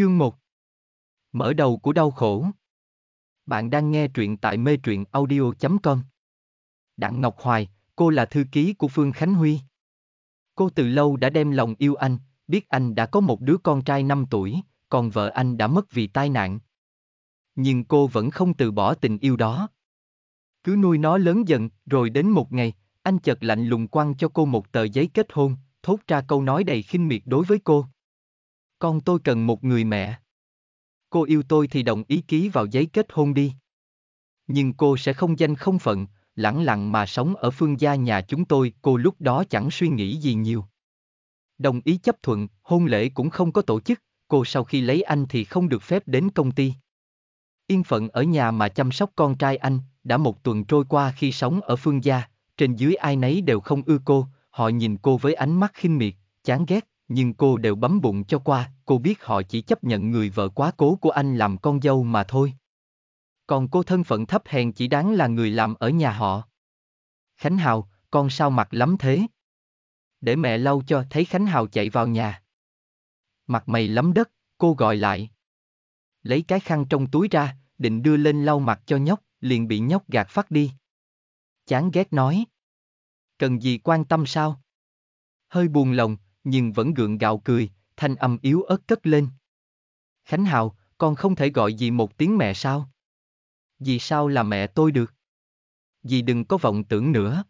Chương 1 Mở đầu của đau khổ Bạn đang nghe truyện tại mê truyện audio.com Đặng Ngọc Hoài, cô là thư ký của Phương Khánh Huy. Cô từ lâu đã đem lòng yêu anh, biết anh đã có một đứa con trai 5 tuổi, còn vợ anh đã mất vì tai nạn. Nhưng cô vẫn không từ bỏ tình yêu đó. Cứ nuôi nó lớn dần, rồi đến một ngày, anh chợt lạnh lùng quăng cho cô một tờ giấy kết hôn, thốt ra câu nói đầy khinh miệt đối với cô. Con tôi cần một người mẹ. Cô yêu tôi thì đồng ý ký vào giấy kết hôn đi. Nhưng cô sẽ không danh không phận, lẳng lặng mà sống ở phương gia nhà chúng tôi, cô lúc đó chẳng suy nghĩ gì nhiều. Đồng ý chấp thuận, hôn lễ cũng không có tổ chức, cô sau khi lấy anh thì không được phép đến công ty. Yên phận ở nhà mà chăm sóc con trai anh, đã một tuần trôi qua khi sống ở phương gia, trên dưới ai nấy đều không ưa cô, họ nhìn cô với ánh mắt khinh miệt, chán ghét nhưng cô đều bấm bụng cho qua, cô biết họ chỉ chấp nhận người vợ quá cố của anh làm con dâu mà thôi. Còn cô thân phận thấp hèn chỉ đáng là người làm ở nhà họ. Khánh Hào, con sao mặt lắm thế? Để mẹ lau cho thấy Khánh Hào chạy vào nhà. Mặt mày lắm đất, cô gọi lại. Lấy cái khăn trong túi ra, định đưa lên lau mặt cho nhóc, liền bị nhóc gạt phát đi. Chán ghét nói. Cần gì quan tâm sao? Hơi buồn lòng, nhưng vẫn gượng gạo cười, thanh âm yếu ớt cất lên. Khánh Hào, con không thể gọi dì một tiếng mẹ sao? Dì sao là mẹ tôi được? Dì đừng có vọng tưởng nữa.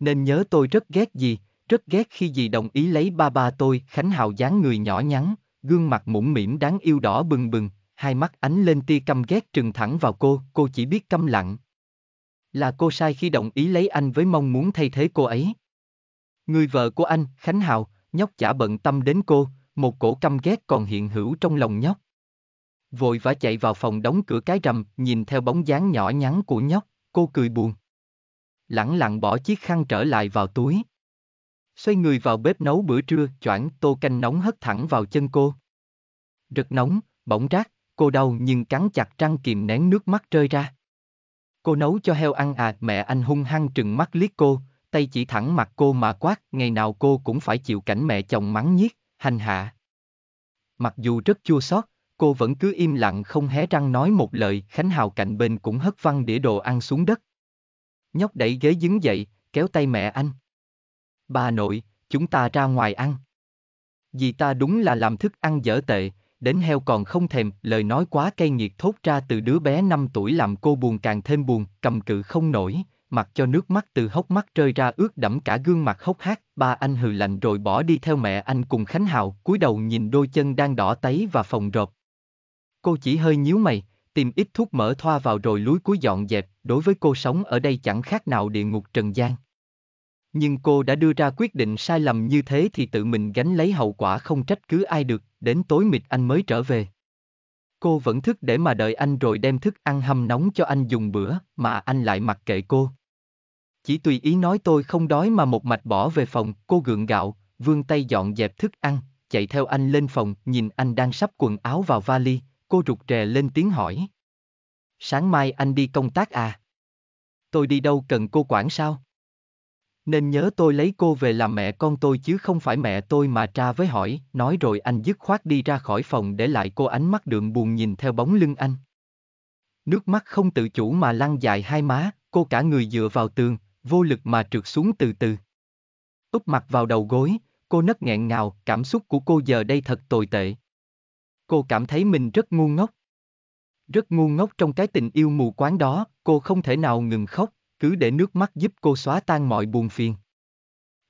Nên nhớ tôi rất ghét dì, rất ghét khi dì đồng ý lấy ba ba tôi. Khánh Hào dáng người nhỏ nhắn, gương mặt mũm mỉm đáng yêu đỏ bừng bừng, hai mắt ánh lên tia căm ghét trừng thẳng vào cô, cô chỉ biết câm lặng. Là cô sai khi đồng ý lấy anh với mong muốn thay thế cô ấy. Người vợ của anh, Khánh Hào, nhóc chả bận tâm đến cô, một cổ căm ghét còn hiện hữu trong lòng nhóc. Vội vã chạy vào phòng đóng cửa cái rầm, nhìn theo bóng dáng nhỏ nhắn của nhóc, cô cười buồn. Lẳng lặng bỏ chiếc khăn trở lại vào túi. Xoay người vào bếp nấu bữa trưa, choảng tô canh nóng hất thẳng vào chân cô. Rực nóng, bỏng rác, cô đau nhưng cắn chặt răng kìm nén nước mắt rơi ra. Cô nấu cho heo ăn à, mẹ anh hung hăng trừng mắt liếc cô, tay chỉ thẳng mặt cô mà quát, ngày nào cô cũng phải chịu cảnh mẹ chồng mắng nhiếc, hành hạ. Mặc dù rất chua xót, cô vẫn cứ im lặng không hé răng nói một lời, Khánh Hào cạnh bên cũng hất văng đĩa đồ ăn xuống đất. Nhóc đẩy ghế đứng dậy, kéo tay mẹ anh. Bà nội, chúng ta ra ngoài ăn. vì ta đúng là làm thức ăn dở tệ, đến heo còn không thèm, lời nói quá cay nghiệt thốt ra từ đứa bé 5 tuổi làm cô buồn càng thêm buồn, cầm cự không nổi, mặc cho nước mắt từ hốc mắt rơi ra ướt đẫm cả gương mặt hốc hác, ba anh hừ lạnh rồi bỏ đi theo mẹ anh cùng Khánh Hào, cúi đầu nhìn đôi chân đang đỏ tấy và phòng rộp. Cô chỉ hơi nhíu mày, tìm ít thuốc mỡ thoa vào rồi lúi cuối dọn dẹp, đối với cô sống ở đây chẳng khác nào địa ngục trần gian. Nhưng cô đã đưa ra quyết định sai lầm như thế thì tự mình gánh lấy hậu quả không trách cứ ai được, đến tối mịt anh mới trở về. Cô vẫn thức để mà đợi anh rồi đem thức ăn hầm nóng cho anh dùng bữa, mà anh lại mặc kệ cô. Chỉ tùy ý nói tôi không đói mà một mạch bỏ về phòng, cô gượng gạo, vươn tay dọn dẹp thức ăn, chạy theo anh lên phòng, nhìn anh đang sắp quần áo vào vali, cô rụt rè lên tiếng hỏi. Sáng mai anh đi công tác à? Tôi đi đâu cần cô quản sao? nên nhớ tôi lấy cô về làm mẹ con tôi chứ không phải mẹ tôi mà tra với hỏi, nói rồi anh dứt khoát đi ra khỏi phòng để lại cô ánh mắt đượm buồn nhìn theo bóng lưng anh. Nước mắt không tự chủ mà lăn dài hai má, cô cả người dựa vào tường, vô lực mà trượt xuống từ từ. Úp mặt vào đầu gối, cô nấc nghẹn ngào, cảm xúc của cô giờ đây thật tồi tệ. Cô cảm thấy mình rất ngu ngốc. Rất ngu ngốc trong cái tình yêu mù quáng đó, cô không thể nào ngừng khóc, cứ để nước mắt giúp cô xóa tan mọi buồn phiền.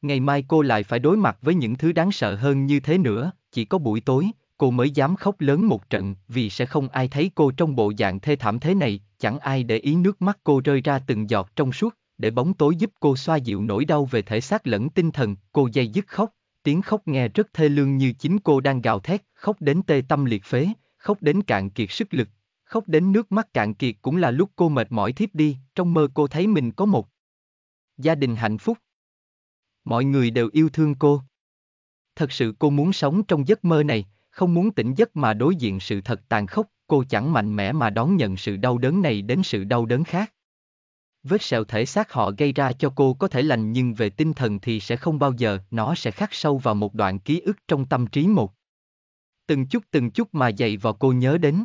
Ngày mai cô lại phải đối mặt với những thứ đáng sợ hơn như thế nữa, chỉ có buổi tối, cô mới dám khóc lớn một trận vì sẽ không ai thấy cô trong bộ dạng thê thảm thế này, chẳng ai để ý nước mắt cô rơi ra từng giọt trong suốt, để bóng tối giúp cô xoa dịu nỗi đau về thể xác lẫn tinh thần, cô dây dứt khóc, tiếng khóc nghe rất thê lương như chính cô đang gào thét, khóc đến tê tâm liệt phế, khóc đến cạn kiệt sức lực, khóc đến nước mắt cạn kiệt cũng là lúc cô mệt mỏi thiếp đi, trong mơ cô thấy mình có một gia đình hạnh phúc. Mọi người đều yêu thương cô. Thật sự cô muốn sống trong giấc mơ này, không muốn tỉnh giấc mà đối diện sự thật tàn khốc, cô chẳng mạnh mẽ mà đón nhận sự đau đớn này đến sự đau đớn khác. Vết sẹo thể xác họ gây ra cho cô có thể lành nhưng về tinh thần thì sẽ không bao giờ, nó sẽ khắc sâu vào một đoạn ký ức trong tâm trí một. Từng chút từng chút mà dậy vào cô nhớ đến.